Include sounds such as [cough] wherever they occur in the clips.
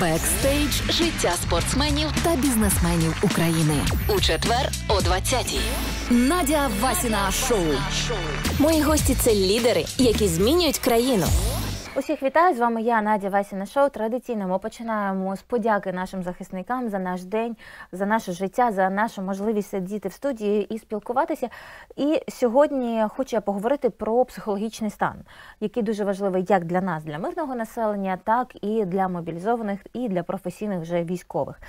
Бекстейдж життя спортсменів та бізнесменів України у четвер о 20-й. Надя Васіна шоу. Мої гості це лідери, які змінюють країну. Усіх вітаю з вами. Я Надя Васіна Шоу. Традиційно ми починаємо з подяки нашим захисникам за наш день, за наше життя, за нашу можливість сидіти в студії і спілкуватися. І сьогодні хочу я поговорити про психологічний стан, який дуже важливий як для нас, для мирного населення, так і для мобілізованих, і для професійних вже військових.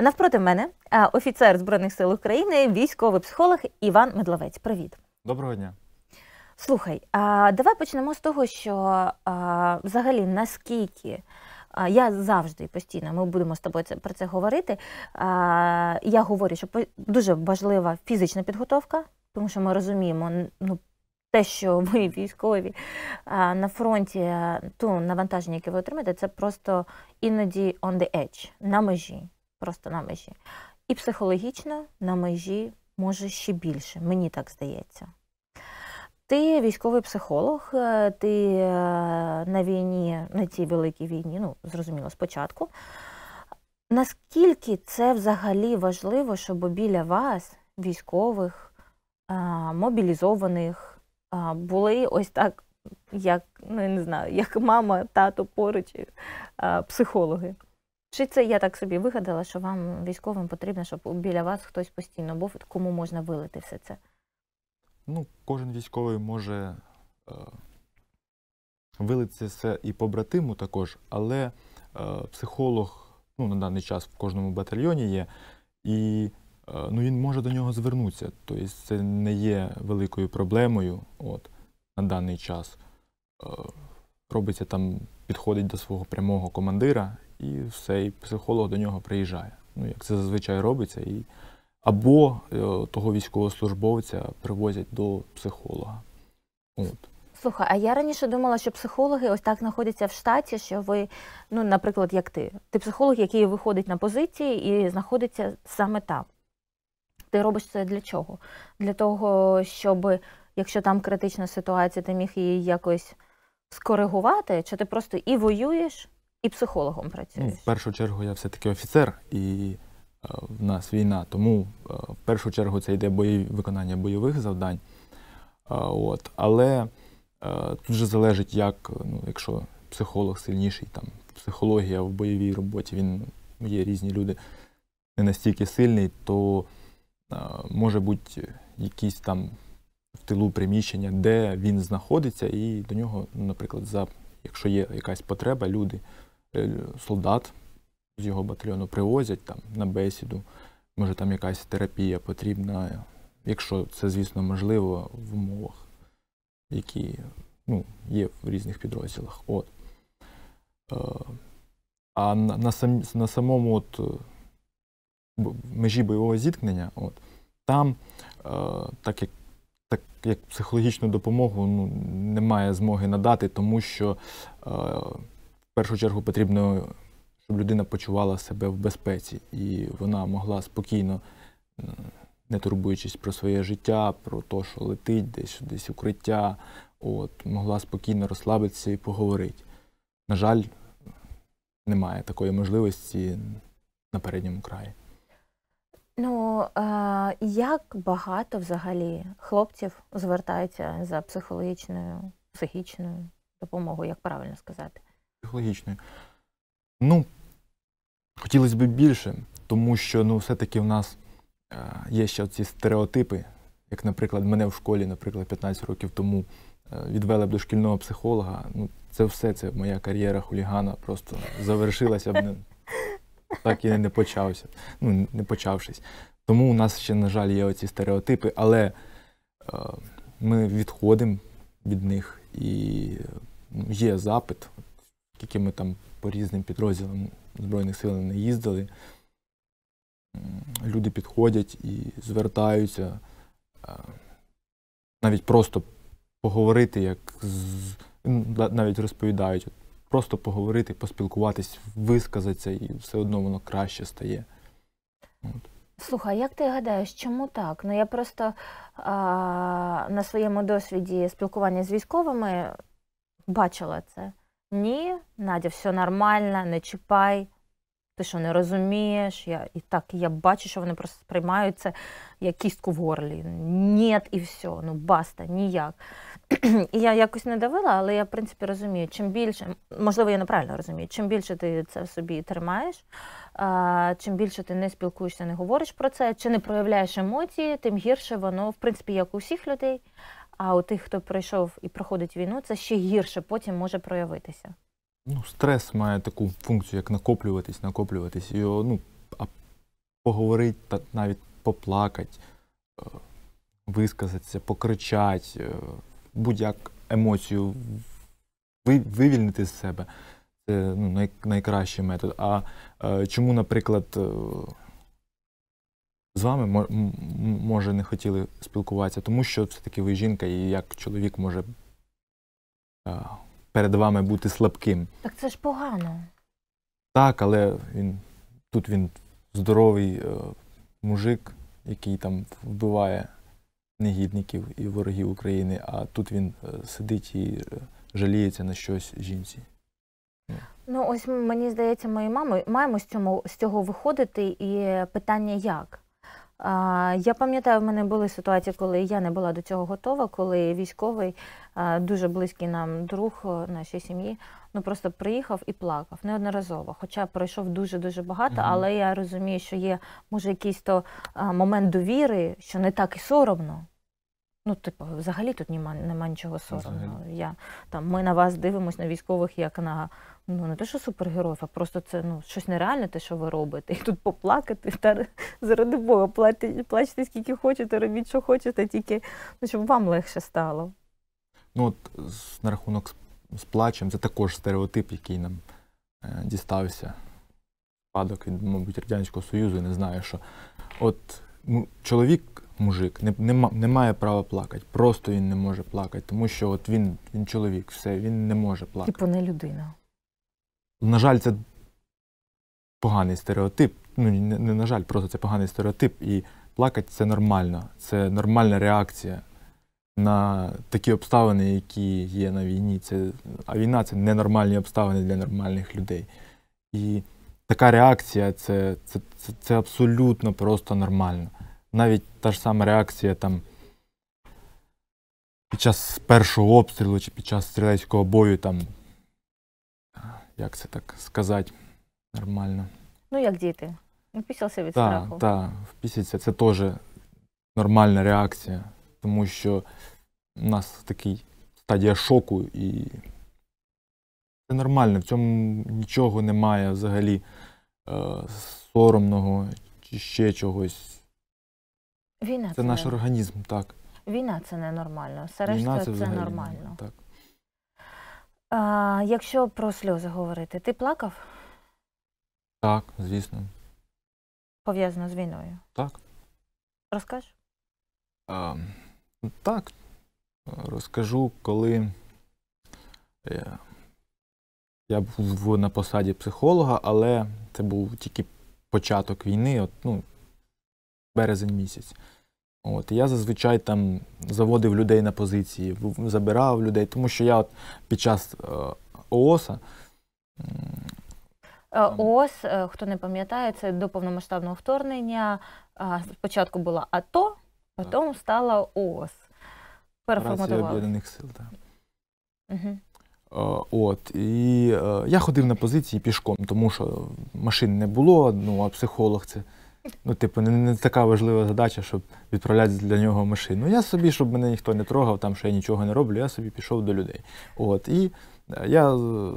Навпроти мене е, офіцер збройних сил України, військовий психолог Іван Медловець. Привіт, доброго дня. Слухай, а давай почнемо з того, що а, взагалі наскільки я завжди постійно, ми будемо з тобою це, про це говорити. А, Я говорю, що дуже важлива фізична підготовка, тому що ми розуміємо, ну. Те, що [laughs] ви військові на фронті, ту навантаження, яке ви отримаєте, це просто іноді on the edge, на межі, просто на межі. І психологічно на межі може ще більше, мені так здається. Ти військовий психолог, е, ти е, на війні, на цій великій війні, ну, зрозуміло, спочатку. Наскільки це взагалі важливо, щоб біля вас, військових, мобілізованих, були ось так, як ну, я не знаю, як мама, тато поруч, е, психологи? Чи це я так собі вигадала, що вам військовим потрібно, щоб біля вас хтось постійно був, кому можна вилити все це? ну, кожен військовий може е, вилити і побратиму також, але е, психолог ну, на даний час в кожному батальйоні є, і е, ну, він може до нього звернутися. Тобто це не є великою проблемою от, на даний час. Е, робиться там, підходить до свого прямого командира, і все, і психолог до нього приїжджає. Ну, як це зазвичай робиться. і або е, того військовослужбовця привозять до психолога. От. Слухай, а я раніше думала, що психологи ось так знаходяться в штаті, що ви, ну, наприклад, як ти. Ти психолог, який виходить на позиції і знаходиться саме там. Ти робиш це для чого? Для того, щоб, якщо там критична ситуація, ти міг її якось скоригувати, чи ти просто і воюєш, і психологом працюєш? Ну, В першу чергу я все-таки офіцер, і в нас війна, тому е, в першу чергу це йде бої, виконання бойових завдань. Е, от. Але е, тут же залежить, як, ну, якщо психолог сильніший, там психологія в бойовій роботі, він є різні люди, не настільки сильний, то може бути якісь там в тилу приміщення, де він знаходиться, і до нього, наприклад, за якщо є якась потреба, люди, солдат з його батальйону привозять там на бесіду. Може, там якась терапія потрібна, якщо це, звісно, можливо, в умовах, які ну, є в різних підрозділах. От. Е, а на на, сам, на самому от, е, межі бойового зіткнення, от, там, е, так як так як психологічну допомогу ну, немає змоги надати, тому що е, в першу чергу потрібно щоб людина почувала себе в безпеці і вона могла спокійно, не турбуючись про своє життя, про те, що летить, десь десь укриття, от, могла спокійно розслабитися і поговорити. На жаль, немає такої можливості на передньому краї. Ну, а як багато взагалі хлопців звертаються за психологічною, психічною допомогою, як правильно сказати? Психологічною. Ну, Хотілося б більше, тому що ну, все-таки в нас е, є ще ці стереотипи, як, наприклад, мене в школі, наприклад, 15 років тому е, відвели б до шкільного психолога. Ну, це все, це моя кар'єра хулігана просто завершилася б. Так і не почався, ну не почавшись. Тому у нас ще, на жаль, є оці стереотипи, але е, ми відходимо від них і ну, є запит, який ми там по різним підрозділам Збройних сил не їздили. Люди підходять і звертаються. Е, навіть просто поговорити, як з... Ну, навіть розповідають, просто поговорити, поспілкуватись, висказатися, і все одно воно краще стає. От. Слухай, як ти гадаєш, чому так? Ну я просто а, на своєму досвіді спілкування з військовими бачила це. Ні, Надя, все нормально, не чіпай. Ти що не розумієш? Я і так я бачу, що вони просто сприймають це як кістку в горлі. Ні, і все, ну баста, ніяк. І я якось не давила, але я, в принципі, розумію, чим більше, можливо, я неправильно розумію, чим більше ти це в собі тримаєш, а, чим більше ти не спілкуєшся, не говориш про це, чи не проявляєш емоції, тим гірше воно, в принципі, як у всіх людей, а у тих, хто пройшов і проходить війну, це ще гірше потім може проявитися. Ну, стрес має таку функцію, як накоплюватись, накоплюватись. І, ну, поговорити, навіть поплакати, е, висказатися, покричати, е, будь-як емоцію вивільнити з себе. Це ну, найкращий метод. А е, чому, наприклад, з вами може не хотіли спілкуватися, тому що все-таки ви жінка, і як чоловік може перед вами бути слабким. Так це ж погано. Так, але він тут він здоровий е, мужик, який там вбиває негідників і ворогів України, а тут він е, сидить і е, жаліється на щось жінці. Ну, ось мені здається, ми маємо маємо з цього з цього виходити, і питання як? Я пам'ятаю, в мене були ситуації, коли я не була до цього готова, коли військовий, дуже близький нам друг нашої сім'ї, ну просто приїхав і плакав неодноразово. Хоча пройшов дуже-дуже багато, але я розумію, що є, може, якийсь то момент довіри, що не так і соромно. Ну, типу, взагалі тут нема, нема нічого ну, соромного. Я, там, Ми на вас дивимося, на військових як на ну не те, що супергероїв, а просто це ну, щось нереальне, те, що ви робите. І тут поплакати, та заради Бога, плачте, плачте скільки хочете, робіть, що хочете, тільки ну, щоб вам легше стало. Ну, от на рахунок з плачем, це також стереотип, який нам е, дістався. Падок від, мабуть, Радянського Союзу, не знаю що. От ну, чоловік мужик, не, не не, має права плакати. Просто він не може плакати, тому що от він він чоловік, все, він не може плакати. Типу не людина. На жаль, це поганий стереотип. Ну, не, не на жаль, просто це поганий стереотип. І плакати це нормально. Це нормальна реакція на такі обставини, які є на війні. Це, А війна це ненормальні обставини для нормальних людей. І така реакція це, це, це, це абсолютно просто нормально навіть та ж сама реакція там під час першого обстрілу чи під час стрілецького бою, там, як це так сказати, нормально. Ну, як діти. Впісявся ну, від так, страху. Так, впісяться. Це теж нормальна реакція, тому що у нас такий стадія шоку і це нормально. В цьому нічого немає взагалі е, соромного чи ще чогось. Війна це, це наш не... організм, так. Війна це ненормально. Все решта це, це нормально. Так. А, Якщо про сльози говорити, ти плакав? Так, звісно. Пов'язано з війною? Так. Розкажеш? А, Так. Розкажу, коли я, е, я був на посаді психолога, але це був тільки початок війни. От, ну, березень місяць. От, Я зазвичай там заводив людей на позиції, забирав людей, тому що я от під час е, ООСа. Е, ООС, е, хто не пам'ятає, це до повномасштабного вторгнення. Спочатку була АТО, потім стала ООС. Об'єднаних сил, так. Угу. От, і я ходив на позиції пішком, тому що машин не було, ну а психолог це Ну, типу, не, не така важлива задача, щоб відправляти для нього машину. Я собі, щоб мене ніхто не трогав, там що я нічого не роблю, я собі пішов до людей. От, І е, я е,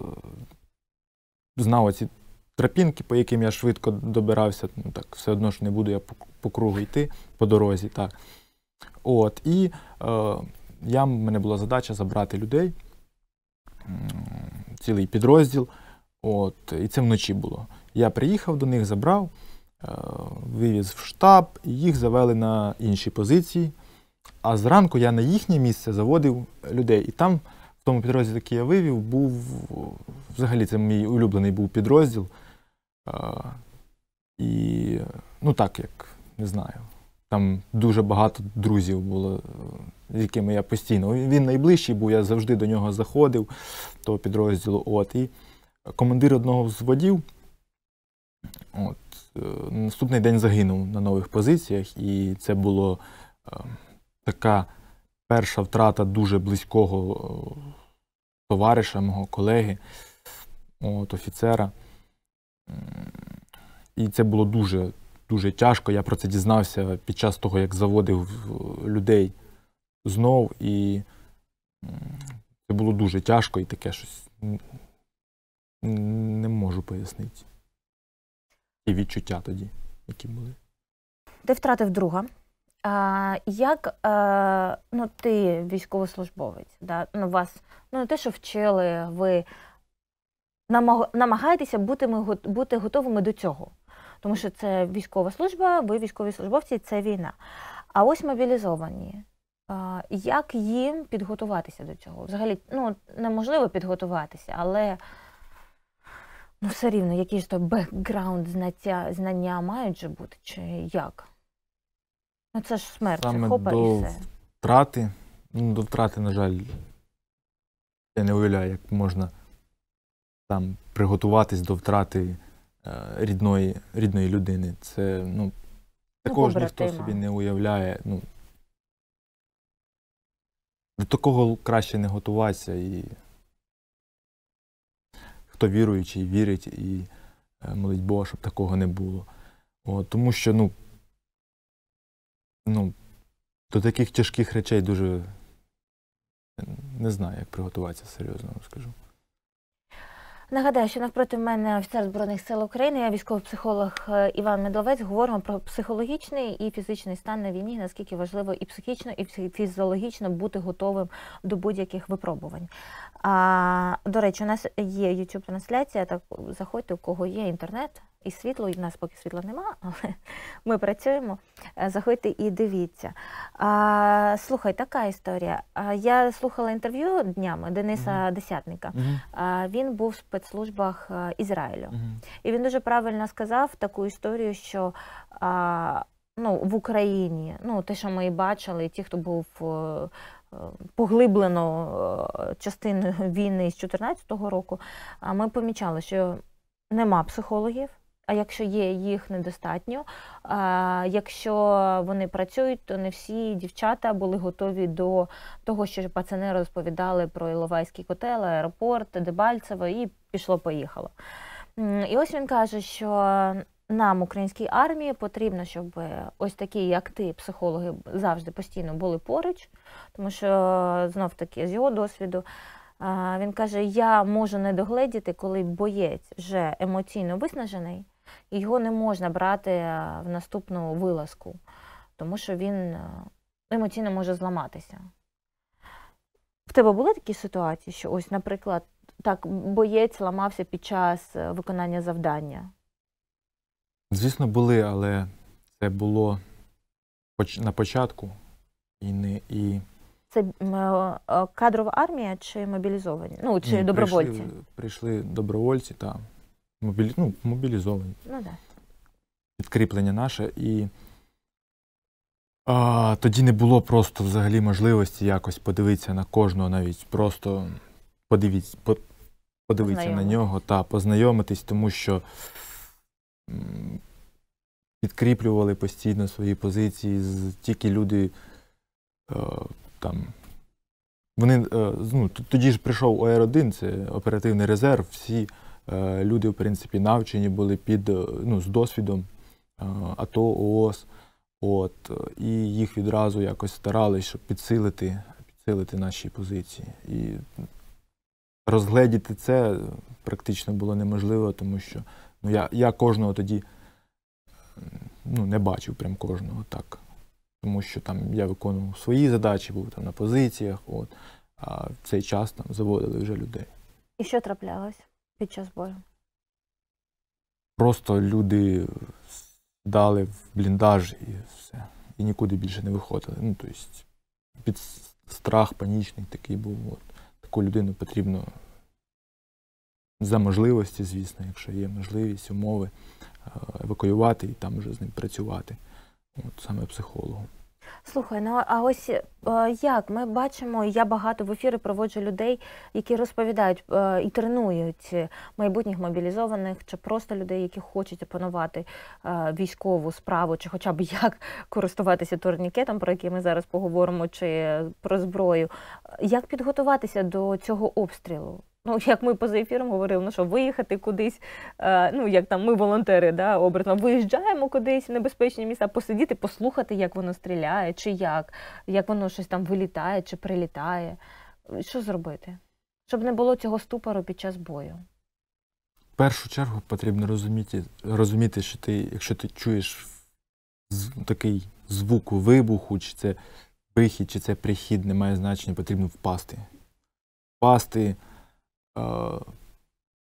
знав оці тропінки, по яким я швидко добирався. Ну так, все одно ж не буду я по, по кругу йти по дорозі. так. От, І е, я, в мене була задача забрати людей, цілий підрозділ. От, І це вночі було. Я приїхав до них, забрав. Е, вивіз в штаб, їх завели на інші позиції. А зранку я на їхнє місце заводив людей. І там, в тому підрозділі, який я вивів, був взагалі це мій улюблений був підрозділ. Е, і, ну так, як не знаю. Там дуже багато друзів було, е, з якими я постійно. Він найближчий був, я завжди до нього заходив, того підрозділу. От. І командир одного з водів, от, Е, наступний день загинув на нових позиціях, і це була е, така перша втрата дуже близького е, товариша, мого колеги, от, офіцера. І це було дуже дуже тяжко. Я про це дізнався під час того, як заводив людей знов. І це було дуже тяжко і таке щось не можу пояснити і відчуття тоді, які були. Ти втратив друга. А, Як а, е, ну, ти військовослужбовець? Да? Ну, вас ну, не те, що вчили, ви намагаєтеся бути ми, бути готовими до цього. Тому що це військова служба, ви військові службовці, це війна. А ось мобілізовані. Як їм підготуватися до цього? Взагалі, ну неможливо підготуватися, але Ну, все рівно, які ж то бекграунд знаття, знання мають же бути, чи як? Ну це ж смерть, Саме хопа до і все. втрати. Ну, до втрати, на жаль, я не уявляю, як можна там приготуватись до втрати е, рідної рідної людини. Це, ну, також ніхто собі не уявляє. Ну, до такого краще не готуватися і хто віруючий, вірить і е, молить Бога, щоб такого не було. От, Тому що, ну, ну, до таких тяжких речей дуже е, не знаю, як приготуватися серйозно, скажу. Нагадаю, що навпроти мене офіцер збройних сил України, я військовий психолог е, Іван Медловець. Говоримо про психологічний і фізичний стан на війні. Наскільки важливо і психічно, і фізіологічно бути готовим до будь-яких випробувань. А, До речі, у нас є youtube трансляція Так заходьте, у кого є інтернет і світло, і в нас поки світла нема, [laughs] але ми працюємо. Е, заходьте і дивіться. А, Слухай, така історія. А, Я слухала інтерв'ю днями Дениса mm Десятника. Mm А, Він був в спецслужбах е, Ізраїлю. Mm І він дуже правильно сказав таку історію, що а, ну, в Україні ну, те, що ми і бачили, і ті, хто був. Е, поглиблено частиною [laughs] війни з 2014 року, ми помічали, що нема психологів. А якщо є, їх недостатньо. А, Якщо вони працюють, то не всі дівчата були готові до того, що пацани розповідали про Іловайський котел, аеропорт, Дебальцево, і пішло-поїхало. І ось він каже, що нам, українській армії, потрібно, щоб ось такі, як ти, психологи, завжди постійно були поруч, тому що знов таки з його досвіду. Він каже: Я можу не догледіти, коли боєць вже емоційно виснажений його не можна брати е, в наступну вилазку, тому що він е, емоційно може зламатися. В тебе були такі ситуації, що ось, наприклад, так, боєць ламався під час е, виконання завдання? Звісно, були, але це було на початку війни і. Це кадрова армія чи мобілізовані? Ну, чи Ні, добровольці? Прийшли, прийшли добровольці, так мобілі... ну, мобілізовані. Ну да. Підкріплення наше. І а, тоді не було просто взагалі можливості якось подивитися на кожного, навіть просто подивіться, по, подивитися на нього та познайомитись, тому що підкріплювали постійно свої позиції тільки люди е, там. Вони е, ну, тоді ж прийшов ОР-1, це оперативний резерв. всі Е, люди, в принципі, навчені були під е, ну, з досвідом е, АТО ООС. От, І їх відразу якось старались, щоб підсилити, підсилити наші позиції. І розгледіти це практично було неможливо, тому що ну, я я кожного тоді ну, не бачив прям кожного так. Тому що там я виконував свої задачі, був там на позиціях, от, а в цей час там заводили вже людей. І що траплялось? під час бою? Просто люди дали в бліндаж і все. І нікуди більше не виходили. Ну, тобто, під страх панічний такий був. От. Таку людину потрібно за можливості, звісно, якщо є можливість, умови е, евакуювати і там вже з ним працювати. От Саме психологом. Слухай, ну а ось е, як ми бачимо, я багато в ефірі проводжу людей, які розповідають е, і тренують майбутніх мобілізованих чи просто людей, які хочуть опанувати е, військову справу, чи хоча б як користуватися турнікетом, про який ми зараз поговоримо, чи про зброю. Як підготуватися до цього обстрілу? Ну, як ми поза ефіром говорили, ну що виїхати кудись, е, ну як там ми волонтери, да, образно виїжджаємо кудись в небезпечні місця, посидіти, послухати, як воно стріляє, чи як, як воно щось там вилітає чи прилітає. Що зробити? Щоб не було цього ступору під час бою. В першу чергу потрібно розуміти, розуміти, що ти, якщо ти чуєш такий звук вибуху, чи це вихід, чи це прихід, не має значення, потрібно впасти. Впасти. Е,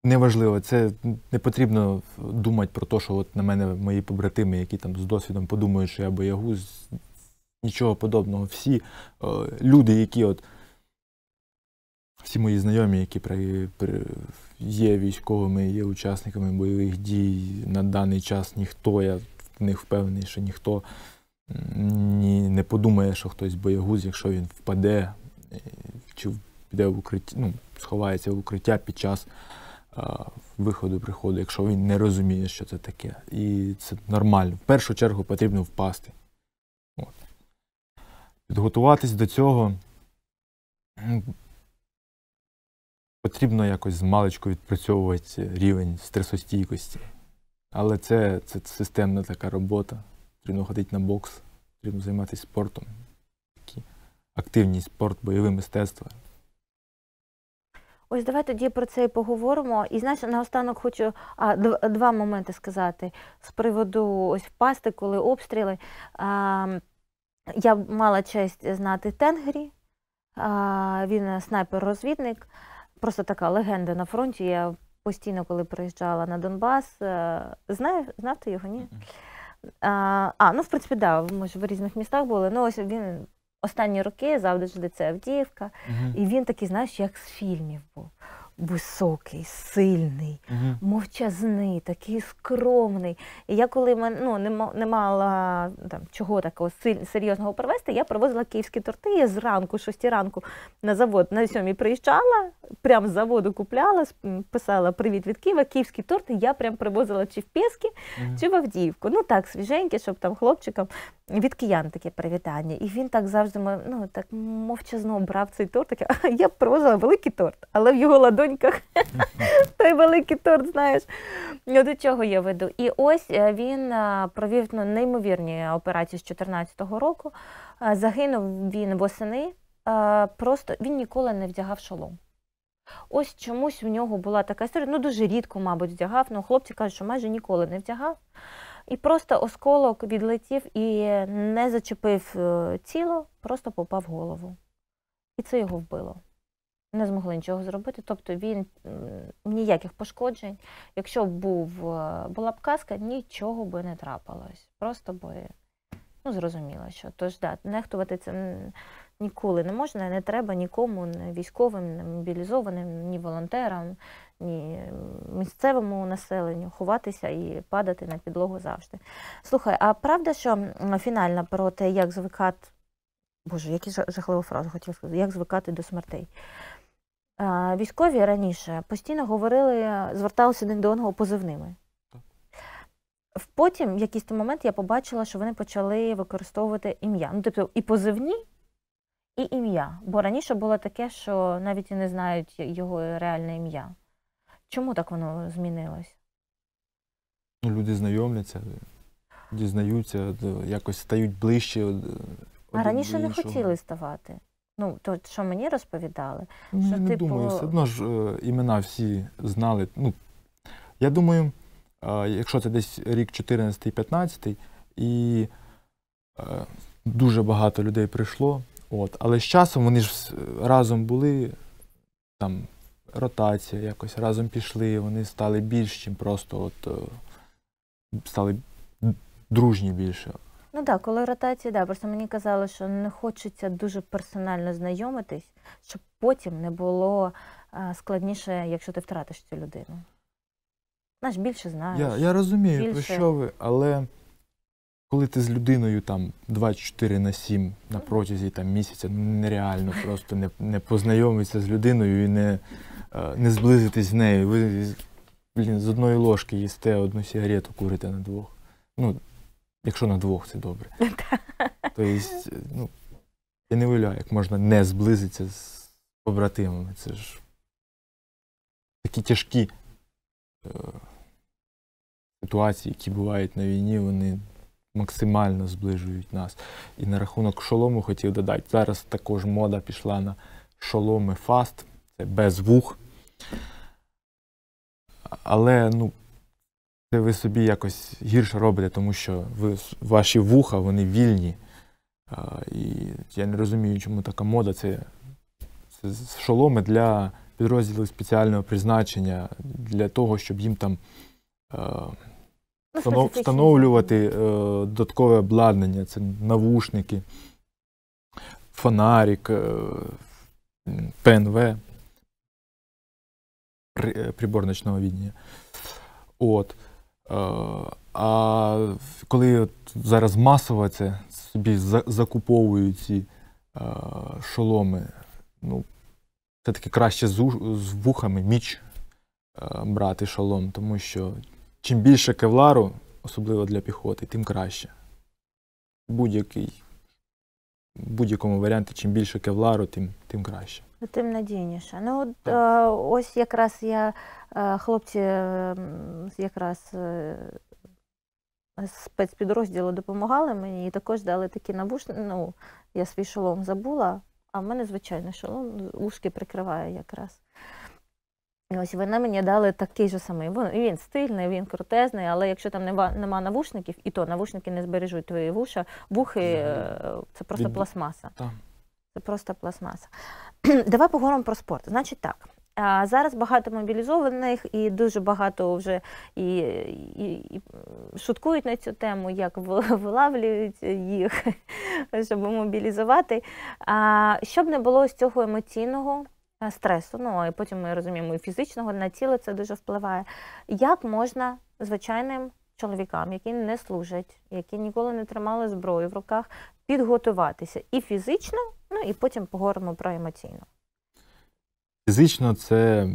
неважливо, це не потрібно думати про те, що от на мене мої побратими, які там з досвідом подумають, що я боягуз, нічого подобного. Всі е, люди, які от всі мої знайомі, які при, при, є військовими, є учасниками бойових дій, на даний час ніхто, я в них впевнений, що ніхто ні, не подумає, що хтось боягуз, якщо він впаде, е, чи піде в укриття, ну, сховається в укриття під час а, виходу, приходу, якщо він не розуміє, що це таке. І це нормально. В першу чергу потрібно впасти. От. Підготуватись до цього. Ну, потрібно якось з маличку відпрацьовувати рівень стресостійкості. Але це це системна така робота. Потрібно ходити на бокс, потрібно займатися спортом. Такий активний спорт, бойове мистецтво. Ось давай тоді про це і поговоримо. І знаєш, наостанок хочу а, два моменти сказати з приводу ось впасти, коли обстріли. А, Я мала честь знати Тенгрі, а, він снайпер-розвідник, просто така легенда на фронті. Я постійно, коли приїжджала на Донбас, знаю, е, знав ти його, ні? А, ну в принципі, да, ми ж в різних містах були. Ну ось він останні роки завжди це Авдіївка. Угу. І він такий, знаєш, як з фільмів був високий, сильний, угу. мовчазний, такий скромний. І я коли ну, не мала там, чого такого серйозного провести, я привозила київські торти. Я зранку, шості ранку, на завод на сьомій приїжджала, прямо з заводу купляла, писала Привіт від Києва, київські торти я прям привозила чи в Пєскі, угу. чи в Авдіївку. Ну так, свіженьке, щоб там хлопчикам від киян таке привітання. І він так завжди ну, так мовчазно брав цей торт. Так, я привозила великий торт, але в його ладоні долоньках. [laughs] Той великий торт, знаєш. Ну, До чого я веду? І ось е, він е, провів ну, неймовірні операції з 2014 року. Е, загинув він восени. Просто він ніколи не вдягав шолом. Ось чомусь в нього була така історія. Ну, дуже рідко, мабуть, вдягав. Ну, хлопці кажуть, що майже ніколи не вдягав. І просто осколок відлетів і не зачепив тіло, просто попав в голову. І це його вбило не змогли нічого зробити, тобто він ніяких пошкоджень. Якщо б був, е, була б казка, нічого би не трапилось. Просто би ну, зрозуміло, що тож да, нехтувати це ніколи не можна, не треба нікому, не військовим, не мобілізованим, ні волонтерам, ні місцевому населенню ховатися і падати на підлогу завжди. Слухай, а правда, що фінальна про те, як звикати. Боже, який жахливу фразу хотів сказати, як звикати до смертей. Військові раніше постійно говорили, зверталися один до одного позивними. Потім, в якийсь момент, я побачила, що вони почали використовувати ім'я. Ну, тобто, і позивні, і ім'я. Бо раніше було таке, що навіть і не знають його реальне ім'я. Чому так воно змінилось? Ну, люди знайомляться, дізнаються, якось стають ближче. А раніше не хотіли ставати. Ну, то, що мені розповідали, ну, що я не типу... думаю, все одно ж е, імена всі знали. Ну, Я думаю, е, якщо це десь рік 14-15, і е, дуже багато людей прийшло. От. Але з часом вони ж разом були, там ротація якось разом пішли, вони стали більш, ніж просто от, е, стали дружні більше. Ну так, коли ротації, да, просто мені казали, що не хочеться дуже персонально знайомитись, щоб потім не було складніше, якщо ти втратиш цю людину. Знаєш, більше знаєш. Я я розумію, більше... про що ви, але коли ти з людиною там 24 на 7 на протязі там, місяця, ну, нереально просто не не познайомитися з людиною і не не зблизитись з нею. Ви блін, з одної ложки їсте одну сигарету курите на двох. Ну, Якщо на двох це добре. [laughs] Тобто, ну, я не уявляю, як можна не зблизитися з побратимами. Це ж такі тяжкі е, ситуації, які бувають на війні, вони максимально зближують нас. І на рахунок шолому хотів додати. Зараз також мода пішла на шоломи фаст, це без вух. Але, ну. Це ви собі якось гірше робите, тому що ви, ваші вуха вони вільні. А, І я не розумію, чому така мода це, це шоломи для підрозділів спеціального призначення, для того, щоб їм там а, ну, встановлювати а, е, додаткове обладнання, це навушники, фонарик, е, ПНВ, е, прибор ночного відділення. От. Е, а коли от зараз масово це собі закуповують ці е, шоломи, ну, все-таки краще з вухами міч е, брати шолом, тому що чим більше кевлару, особливо для піхоти, тим краще. Будь-який, в будь-якому варіанті, чим більше кевлару, тим, тим краще. Тим надійніше. Ну, ну от так. ось якраз я хлопці якраз е, спецпідрозділу допомагали мені і також дали такі навушники. Ну, я свій шолом забула, а в мене звичайний шолом ушки прикриває якраз. І ось вони мені дали такий же самий. Він стильний, він крутезний, але якщо там нема, нема навушників, і то навушники не збережуть твої вуша, вухи е, це просто пластмаса. Це просто пластмаса. [clears throat] Давай поговоримо про спорт. Значить, так. Зараз багато мобілізованих і дуже багато вже і, і, і шуткують на цю тему, як [laughs] вилавлюють їх, [laughs] щоб мобілізувати. А, Щоб не було з цього емоційного е, стресу, ну а потім ми розуміємо, і фізичного на тіло це дуже впливає. Як можна звичайним чоловікам, які не служать, які ніколи не тримали зброю в руках, підготуватися і фізично, ну і потім поговоримо про емоційно. Фізично це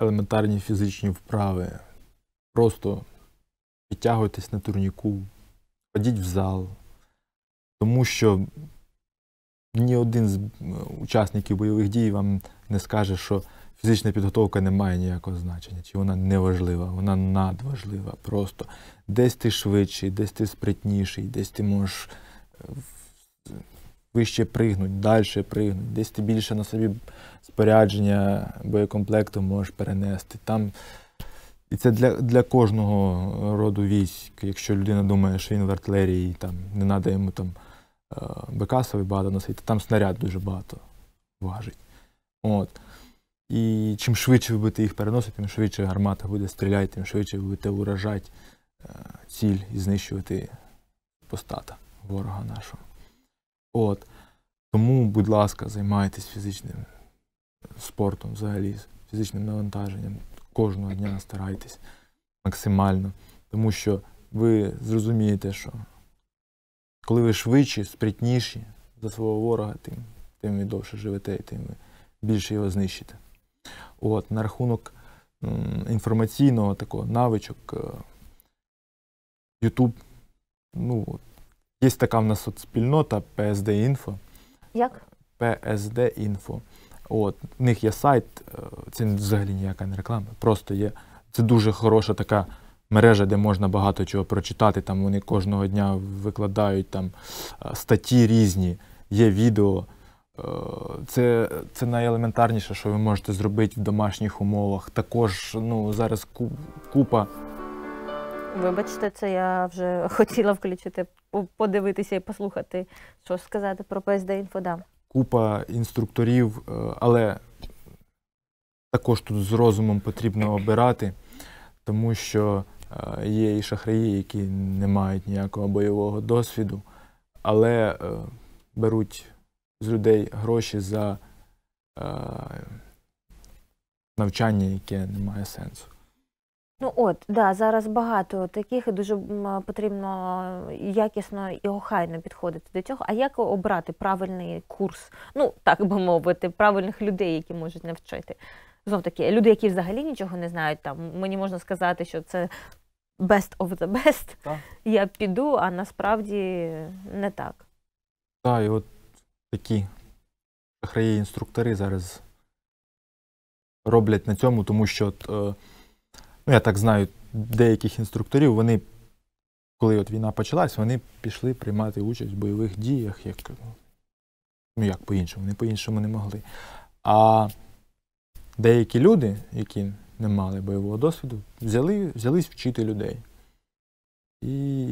елементарні фізичні вправи. Просто підтягуйтесь на турніку, ходіть в зал, тому що ні один з е, учасників бойових дій вам не скаже, що фізична підготовка не має ніякого значення, чи вона не важлива, вона надважлива просто. Десь ти швидший, десь ти спритніший, десь ти можеш е, вище пригнути, далі пригнути, десь ти більше на собі спорядження боєкомплекту можеш перенести. Там і це для для кожного роду військ. Якщо людина думає, що він в артилерії, там не треба йому там е, бекасовий багато носити, там снаряд дуже багато важить. От. І чим швидше ви будете їх переносити, тим швидше гармата буде стріляти, тим швидше ви будете уражати е, ціль і знищувати постата ворога нашого. От. Тому, будь ласка, займайтесь фізичним спортом взагалі, фізичним навантаженням. Кожного дня старайтесь максимально. Тому що ви зрозумієте, що коли ви швидші, спритніші за свого ворога, тим тим ви довше живете і тим ви більше його знищите. От, На рахунок інформаційного такого навичок е, YouTube. Ну, Є така в нас соцспільнота psd Info. Як? psd Info. От, В них є сайт, е, це взагалі ніяка не реклама. Просто є. Це дуже хороша така мережа, де можна багато чого прочитати. Там вони кожного дня викладають там е, статті різні, є відео. Е, це це найелементарніше, що ви можете зробити в домашніх умовах. Також ну, зараз купа. Вибачте, це я вже [laughs] хотіла включити, подивитися і послухати, що сказати про ПСД інфодам. Купа інструкторів, е, але також тут з розумом потрібно обирати, тому що е, є і шахраї, які не мають ніякого бойового досвіду, але беруть з людей гроші за е, навчання, яке не має сенсу. Ну от, да, зараз багато таких і дуже потрібно якісно і охайно підходити до цього. А як обрати правильний курс, ну так би мовити, правильних людей, які можуть навчити? Знов таки, люди, які взагалі нічого не знають, там мені можна сказати, що це best of the best, так. я піду, а насправді не так. Так, і от такі шахраї інструктори зараз роблять на цьому, тому що, от, е, ну я так знаю, деяких інструкторів, вони, коли от війна почалась, вони пішли приймати участь в бойових діях, як ну як по-іншому, вони по-іншому не могли. А деякі люди, які не мали бойового досвіду, взяли, взялись вчити людей. І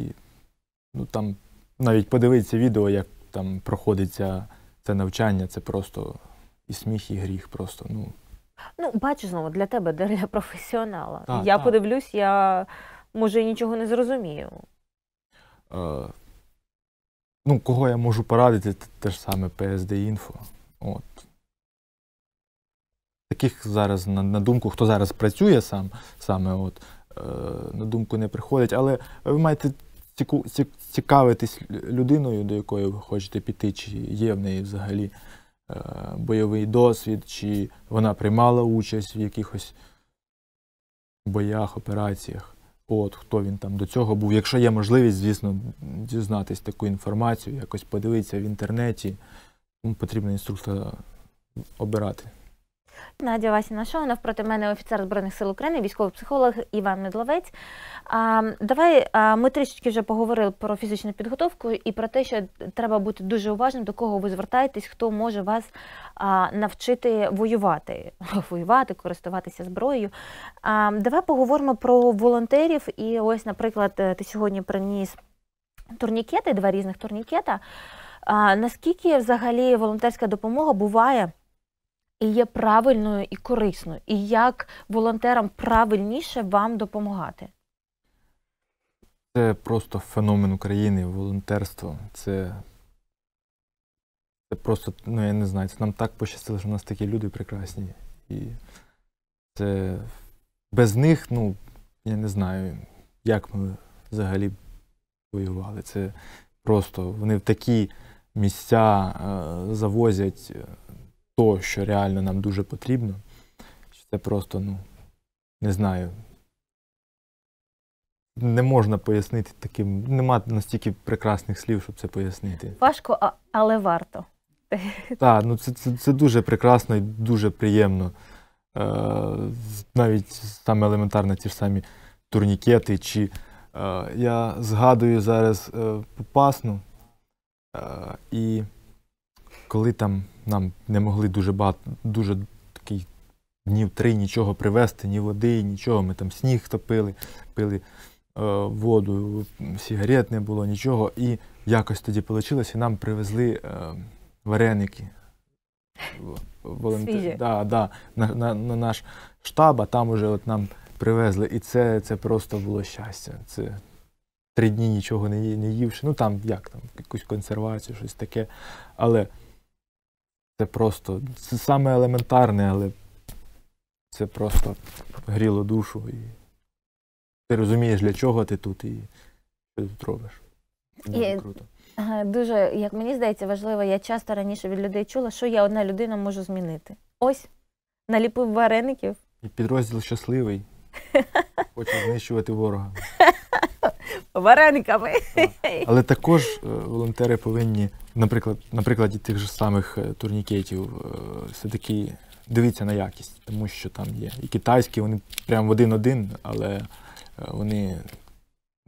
ну, там навіть подивитися відео, як там проходиться це навчання, це просто і сміх, і гріх. Просто ну ну бачу знову для тебе, для [laughs] професіонала. Так, я так. подивлюсь, я може нічого не зрозумію. Е, Ну, кого я можу порадити, те ж саме PSD-інфо. От. Таких зараз на на думку, хто зараз працює сам, саме, от, е, на думку не приходить, але ви маєте цікавитись людиною, до якої ви хочете піти, чи є в неї взагалі е, бойовий досвід, чи вона приймала участь в якихось боях, операціях. От хто він там до цього був. Якщо є можливість, звісно, дізнатись таку інформацію, якось подивитися в інтернеті, ну, потрібно інструктора обирати. Надя Васіна Шоунов, проти мене офіцер Збройних сил України, військовий психолог Іван Медловець. А, Давай а, ми трішечки вже поговорили про фізичну підготовку і про те, що треба бути дуже уважним, до кого ви звертаєтесь, хто може вас а, навчити воювати, [laughs] воювати, користуватися зброєю. А, Давай поговоримо про волонтерів. І ось, наприклад, е, ти сьогодні приніс турнікети, два різних турнікета. А, Наскільки взагалі волонтерська допомога буває? і є правильною і корисною, і як волонтерам правильніше вам допомагати? Це просто феномен України, волонтерство. Це це просто, ну я не знаю, це нам так пощастило, що в нас такі люди прекрасні. І це без них, ну, я не знаю, як ми взагалі воювали. Це просто вони в такі місця е, завозять е, то, що реально нам дуже потрібно, що це просто, ну, не знаю, не можна пояснити таким, нема настільки прекрасних слів, щоб це пояснити. Важко, а- але варто. [laughs] Так, ну це, це, це дуже прекрасно і дуже приємно. Е, Навіть саме елементарно ті ж самі турнікети. Чи е, я згадую зараз е, попасну, е, і коли там нам не могли дуже багато, дуже такий днів три нічого привезти, ні води, нічого. Ми там сніг топили, пили е, воду, сігарет не було, нічого. І якось тоді вийшло, і нам привезли е, вареники. Волонтер... Да, да, на, на, на наш штаб, а там вже от нам привезли. І це це просто було щастя. Це Три дні нічого не не ївши. Ну там як там, якусь консервацію, щось таке. Але це просто це саме елементарне, але це просто гріло душу. І Ти розумієш, для чого ти тут і що ти тут робиш. Дуже круто. Дуже, як мені здається, важливо, я часто раніше від людей чула, що я одна людина можу змінити. Ось наліпив вареників. І підрозділ щасливий. [laughs] Хочу знищувати ворога. [laughs] варениками. Але також е, волонтери повинні, наприклад, на тих же самих е, турнікетів, е, все-таки дивіться на якість, тому що там є і китайські, вони прямо один-один, але вони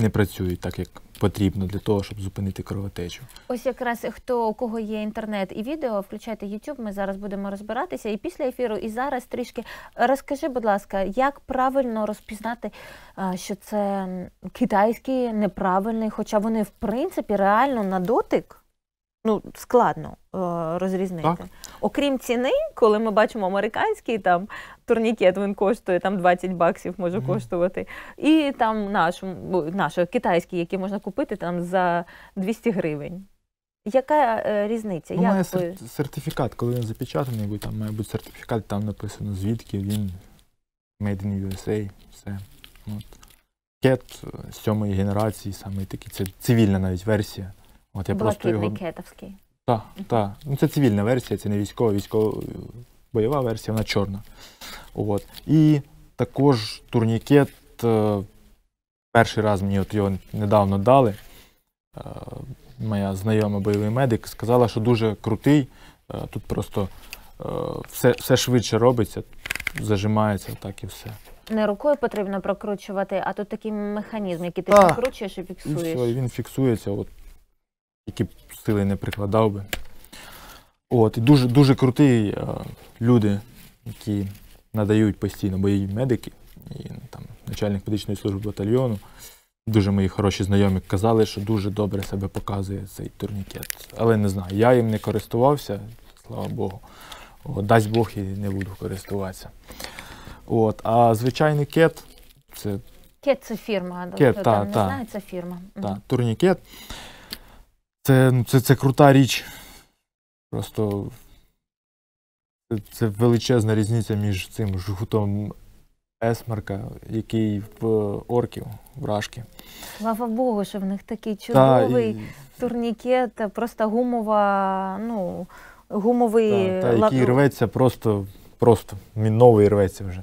не працюють так, як потрібно для того, щоб зупинити кровотечу. Ось якраз е, хто у кого є інтернет і відео, включайте YouTube, Ми зараз будемо розбиратися. І після ефіру, і зараз трішки е, розкажи, будь ласка, як правильно розпізнати, е, що це китайський неправильний, хоча вони в принципі реально на дотик ну, складно е, розрізнити. Так. Окрім ціни, коли ми бачимо американський там турнікет, він коштує там 20 баксів, може mm. коштувати. І там наш, наш китайський, який можна купити там за 200 гривень. Яка е, різниця? Ну, Як має ви... сертифікат, коли він запечатаний, бо там має бути сертифікат, там написано звідки він Made in USA, все. От. Кет е, сьомої генерації, саме такі, це цивільна навіть версія. От я просто його... кетовський. Так, так. Ну, Це цивільна версія, це не військова, військова бойова версія, вона чорна. От. І також турнікет. Е, перший раз мені от його недавно дали. Е, моя знайома бойовий медик сказала, що дуже крутий. Е, тут просто все все швидше робиться, зажимається так і все. Не рукою потрібно прокручувати, а тут такий механізм, який ти прокручуєш і фіксуєш. І все, він фіксується. От які б сили не прикладав би. От, І дуже дуже круті е, люди, які надають постійно мої медики, і ну, там начальник медичної служби батальйону. Дуже мої хороші знайомі казали, що дуже добре себе показує цей турнікет. Але не знаю, я їм не користувався, слава Богу. О, дасть Бог і не буду користуватися. От, А звичайний кет це. Кет це фірма. Кет, та, та, знає, це фірма. Та, Турнікет. Це ну, це, це крута річ. Просто це, це величезна різниця між цим жгутом Есмарка, який в орків вражки. Слава Богу, що в них такий чудовий та, і... турнікет, просто гумова, ну, гумовий та, та, який ну, рветься просто, просто він новий рветься вже.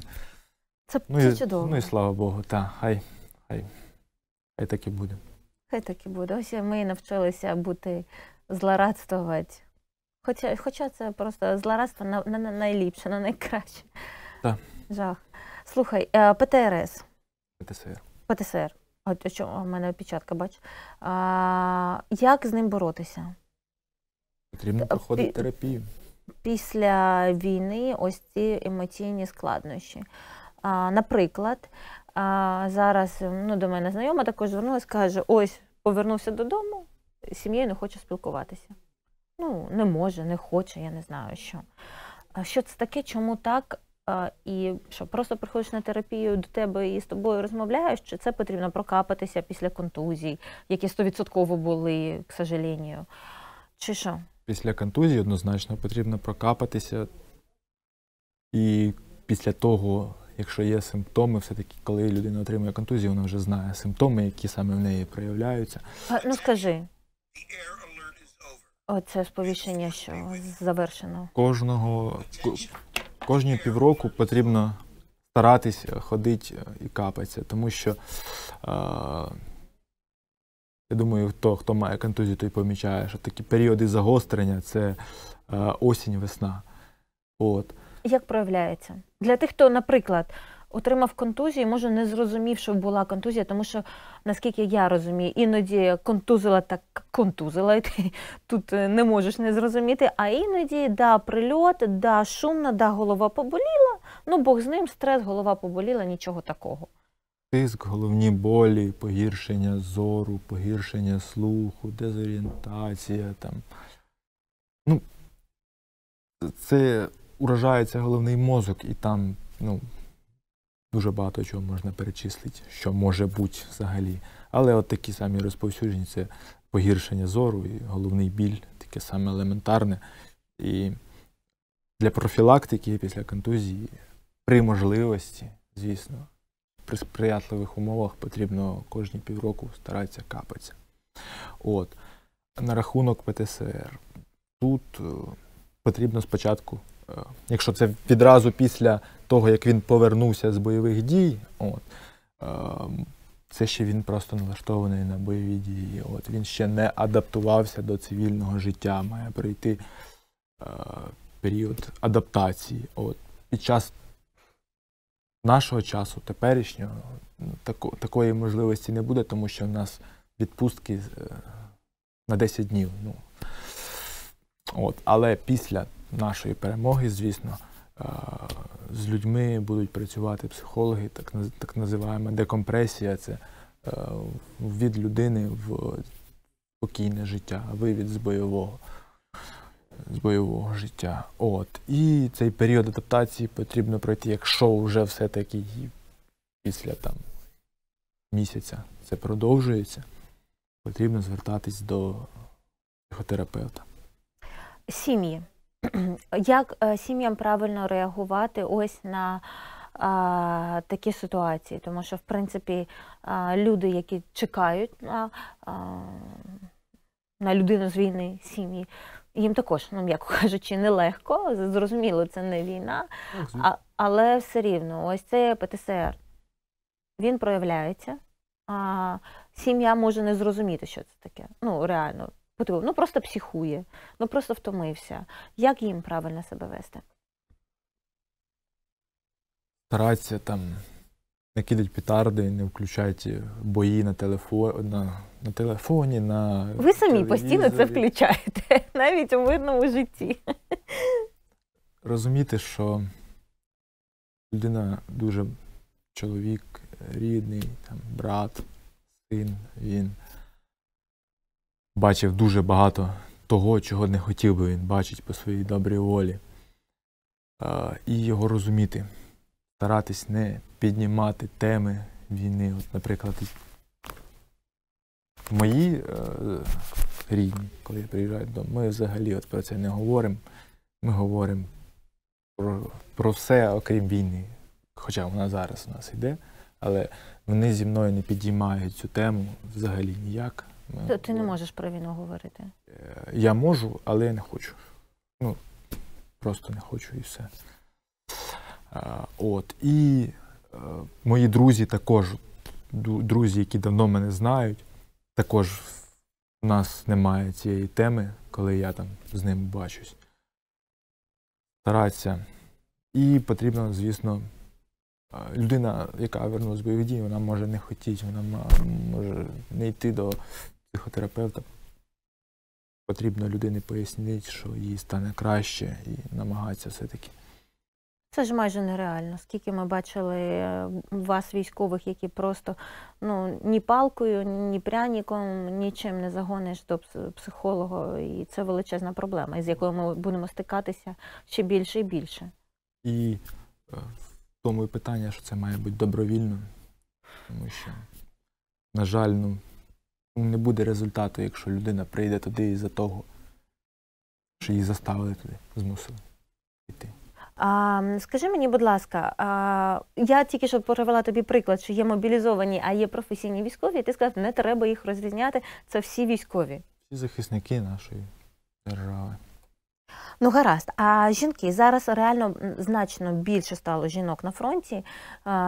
Це, ну, це і, чудово. Ну і слава Богу, так, хай, хай, хай так і буде. Хай так і буде. Ось ми навчилися бути злорадствувати. Хоча хоча це просто злорадство на, на, на найліпше, на найкраще. Так. Жах. Слухай, е, ПТРС. ПТСР. ПТСР. От що у мене опечатка, бач. А, Як з ним боротися? Потрібно проходити терапію. Після війни ось ці емоційні складнощі. А, Наприклад, а Зараз ем, ну, до мене знайома також звернулася, каже, ось повернувся додому, з сім'єю не хоче спілкуватися. Ну, не може, не хоче, я не знаю що. Що це таке, чому так? І що просто приходиш на терапію до тебе і з тобою розмовляєш, чи це потрібно прокапатися після контузій, які стовідсотково були, к сожалению, чи що? Після контузії однозначно потрібно прокапатися. І після того, якщо є симптоми, все-таки коли людина отримує контузію, вона вже знає симптоми, які саме в неї проявляються. А, ну скажи. Оце сповіщення, що завершено. Кожного кожні півроку потрібно старатись ходити е, і капатися, тому що е, я думаю, хто хто має контузію, той помічає, що такі періоди загострення це е, осінь, весна. От. Як проявляється? Для тих, хто, наприклад, отримав контузію, може не зрозумів, що була контузія, тому що, наскільки я розумію, іноді контузила так контузила, [laughs] і ти тут е, не можеш не зрозуміти. А іноді да, прильот, да, шумно, да, голова поболіла. Ну, Бог з ним, стрес, голова поболіла, нічого такого. Тиск, головні болі, погіршення зору, погіршення слуху, дезорієнтація там. Ну, Це уражається головний мозок, і там ну, дуже багато чого можна перечислити, що може бути взагалі. Але от такі самі розповсюджені це погіршення зору і головний біль, таке саме елементарне. І для профілактики після контузії, при можливості, звісно, при сприятливих умовах потрібно кожні півроку старатися капатися. От. На рахунок ПТСР. Тут е, потрібно спочатку якщо це відразу після того, як він повернувся з бойових дій, от, ем, це ще він просто налаштований на бойові дії. От, Він ще не адаптувався до цивільного життя, має пройти е, період адаптації. От, Під час нашого часу, теперішнього, ну, тако, такої можливості не буде, тому що в нас відпустки е, на 10 днів. Ну, От, Але після нашої перемоги, звісно, е, з людьми будуть працювати психологи, так так називаємо декомпресія це е, від людини в спокійне життя, вивід з бойового. З бойового життя. От. І цей період адаптації потрібно пройти, якщо вже все-таки після там, місяця це продовжується, потрібно звертатись до психотерапевта. Сім'ї. [clears throat] Як е, сім'ям правильно реагувати ось на а, Такі ситуації, тому що в принципі а, люди, які чекають на а, на людину з війни, сім'ї, їм також, ну м'яко [laughs] кажучи, нелегко. Зрозуміло, це не війна, а, але все рівно, ось це ПТСР. Він проявляється. А, Сім'я може не зрозуміти, що це таке. Ну реально, потребує, ну просто психує, ну просто втомився. Як їм правильно себе вести? Старатися там не кидать петарди, не включати е, бої на телефон, на, на телефоні, на ви самі постійно це включаєте, [laughs] навіть у мирному житті. Розуміти, що людина дуже чоловік, е, рідний, там, брат, син, він бачив дуже багато того, чого не хотів би він бачить по своїй добрій волі. І його розуміти, старатись не піднімати теми війни. От, Наприклад, мої е, рідні, коли я приїжджаю додому, ми взагалі от про це не говоримо. Ми говоримо про, про все, окрім війни. Хоча вона зараз у нас йде, але вони зі мною не підіймають цю тему взагалі ніяк. Ну, ти, ти не можеш про війну говорити. Е, я можу, але я не хочу. Ну, Просто не хочу і все. Е, от. І е, мої друзі також, друзі, які давно мене знають, також у нас немає цієї теми, коли я там з ним бачусь. Старатися. І потрібно, звісно, людина, яка вернулась з бойових дій, вона може не хотіти, вона може не йти до психотерапевта потрібно людині пояснити, що їй стане краще і намагатися все-таки. Це ж майже нереально. Скільки ми бачили е, вас, військових, які просто ну ні палкою, ні пряніком нічим не загониш до психолога, і це величезна проблема, з якою ми будемо стикатися ще більше і більше. І в е, тому і питання, що це має бути добровільно, тому що, на жаль, ну не буде результату, якщо людина прийде туди із-за того, що її заставили туди, змусили йти. А, Скажи мені, будь ласка, а, я тільки що провела тобі приклад, що є мобілізовані, а є професійні військові, і ти сказав, не треба їх розрізняти, це всі військові. Всі захисники нашої держави. Ну, гаразд, а жінки зараз реально значно більше стало жінок на фронті,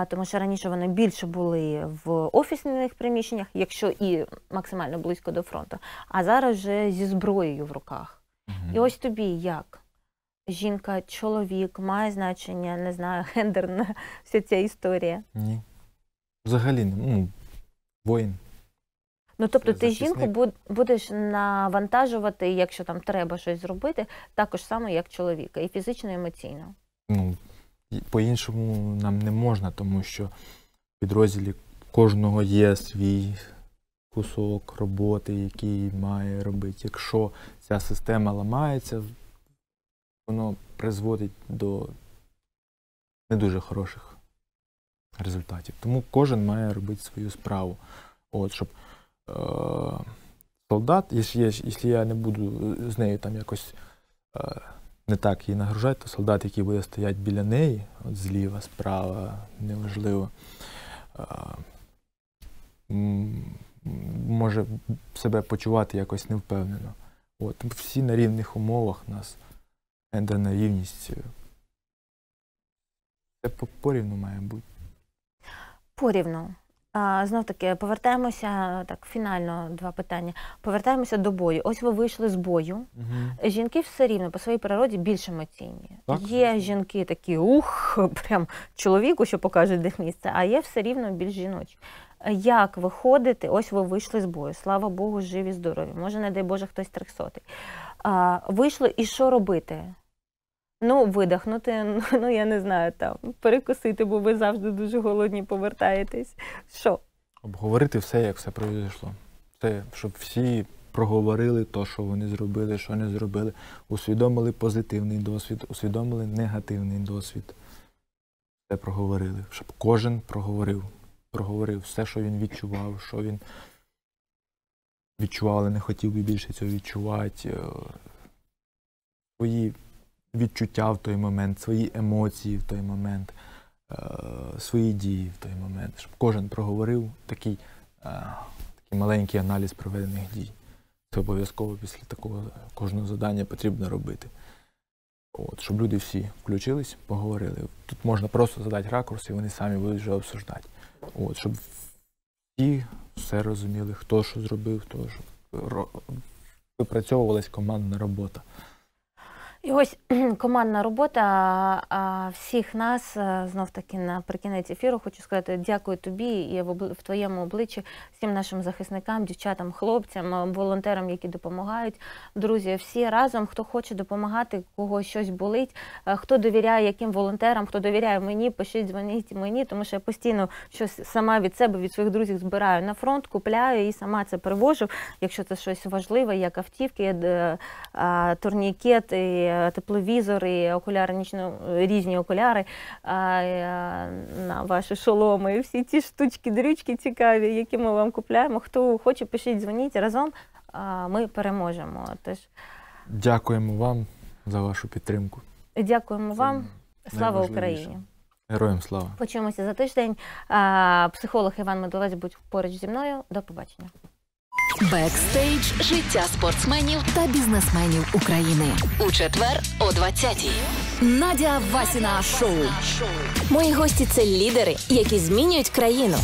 тому що раніше вони більше були в офісних приміщеннях, якщо і максимально близько до фронту, а зараз вже зі зброєю в руках. Угу. І ось тобі як? Жінка, чоловік, має значення, не знаю, гендерна [laughs] вся ця історія. Ні. Взагалі, ну, воїн. Ну тобто, ти жінку будеш навантажувати, якщо там треба щось зробити, також само, як чоловіка, і фізично, і емоційно. Ну по-іншому нам не можна, тому що в підрозділі кожного є свій кусок роботи, який має робити. Якщо ця система ламається, воно призводить до не дуже хороших результатів. Тому кожен має робити свою справу. От, щоб Е, солдат, якщо я, якщо я не буду е, з нею там якось е, не так її нагружати, то солдат, який буде стояти біля неї, от зліва, справа, неважливо, може себе почувати якось невпевнено. От, Всі на рівних умовах нас гендерна рівність. Це порівну має бути. Порівну. Знов таки, повертаємося так, фінально два питання. Повертаємося до бою. Ось ви вийшли з бою. Угу. Жінки все рівно по своїй природі більш емоційні. Так? Є жінки такі, ух, [laughs] прям чоловіку, що покаже де місце, а є все рівно більш жіночі. Як виходити? Ось ви вийшли з бою. Слава Богу, живі, здорові. Може, не дай Боже, хтось трьохсотий. Вийшли і що робити? Ну, видихнути, [laughs] ну я не знаю, там перекусити, бо ви завжди дуже голодні повертаєтесь. Що? Обговорити все, як все пройшло. Це, щоб всі проговорили то, що вони зробили, що не зробили, усвідомили позитивний досвід, усвідомили негативний досвід. Все проговорили, щоб кожен проговорив, проговорив все, що він відчував, що він відчував, але не хотів би більше цього відчувати. Е, свої відчуття в той момент, свої емоції в той момент, е, свої дії в той момент, щоб кожен проговорив такий, е, такий маленький аналіз проведених дій. Це обов'язково після такого кожного задання потрібно робити. От, Щоб люди всі включились, поговорили. Тут можна просто задати ракурс, і вони самі будуть вже обсуждати. От, Щоб всі все розуміли, хто що зробив, хто що випрацьовувалась командна робота. І ось [clears throat] командна робота всіх нас е, знов таки наприкінець ефіру. Хочу сказати дякую тобі і в твоєму обличчі всім нашим захисникам, дівчатам, хлопцям, е, волонтерам, які допомагають. Друзі, всі разом, хто хоче допомагати, кого щось болить, е, хто довіряє яким волонтерам, хто довіряє мені, пишіть дзвоніть мені, тому що я постійно щось сама від себе, від своїх друзів збираю на фронт, купляю і сама це привожу. Якщо це щось важливе, як автівки, турнікети тепловізори, окуляри, нічно е, різні окуляри е, на ваші шоломи, всі ті штучки, дрючки цікаві, які ми вам купляємо. Хто хоче, пишіть, дзвоніть разом. Ми переможемо. Тож дякуємо вам за вашу підтримку. Дякуємо Це вам. Слава Україні. Героям слава. Почуємося за тиждень. Психолог Іван Медовець будь поруч зі мною. До побачення. Бекстейдж життя спортсменів та бізнесменів України у четвер о 20-й. Надя Васіна шоу. Мої гості це лідери, які змінюють країну.